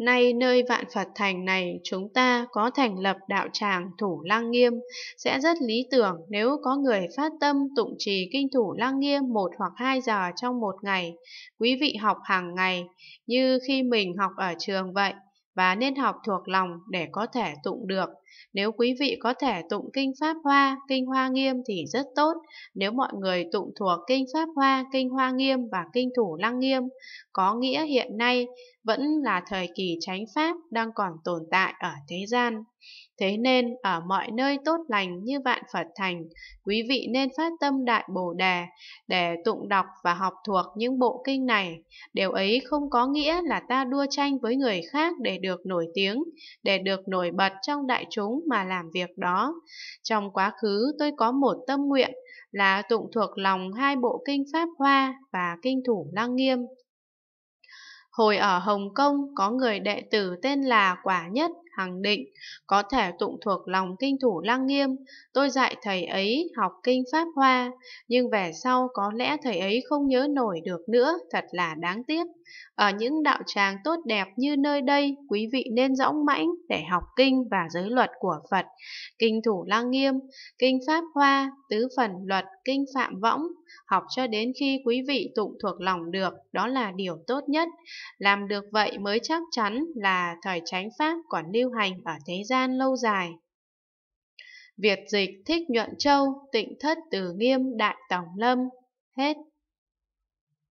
Nay nơi vạn Phật thành này chúng ta có thành lập đạo tràng thủ lăng nghiêm, sẽ rất lý tưởng nếu có người phát tâm tụng trì kinh thủ lăng nghiêm một hoặc hai giờ trong một ngày, quý vị học hàng ngày, như khi mình học ở trường vậy và nên học thuộc lòng để có thể tụng được. Nếu quý vị có thể tụng kinh Pháp Hoa, kinh Hoa Nghiêm thì rất tốt. Nếu mọi người tụng thuộc kinh Pháp Hoa, kinh Hoa Nghiêm và kinh Thủ Lăng Nghiêm, có nghĩa hiện nay vẫn là thời kỳ chánh Pháp đang còn tồn tại ở thế gian. Thế nên ở mọi nơi tốt lành như vạn Phật thành, quý vị nên phát tâm đại bồ đề để tụng đọc và học thuộc những bộ kinh này. Điều ấy không có nghĩa là ta đua tranh với người khác để được nổi tiếng, để được nổi bật trong đại chúng mà làm việc đó. Trong quá khứ tôi có một tâm nguyện là tụng thuộc lòng hai bộ kinh Pháp Hoa và kinh Thủ Lăng Nghiêm. Hồi ở Hồng Kông có người đệ tử tên là Quả Nhất Hằng Định, có thể tụng thuộc lòng kinh thủ lăng nghiêm. Tôi dạy thầy ấy học kinh Pháp Hoa, nhưng về sau có lẽ thầy ấy không nhớ nổi được nữa, thật là đáng tiếc. Ở những đạo tràng tốt đẹp như nơi đây, quý vị nên rõng mãnh để học kinh và giới luật của Phật, kinh thủ lăng nghiêm, kinh Pháp Hoa, tứ phần luật, kinh Phạm Võng, học cho đến khi quý vị tụng thuộc lòng được, đó là điều tốt nhất. Làm được vậy mới chắc chắn là thời chánh Pháp còn lưu lưu hành ở thế gian lâu dài. Việt dịch thích nhuận châu, tịnh thất từ nghiêm đại tổng lâm, hết.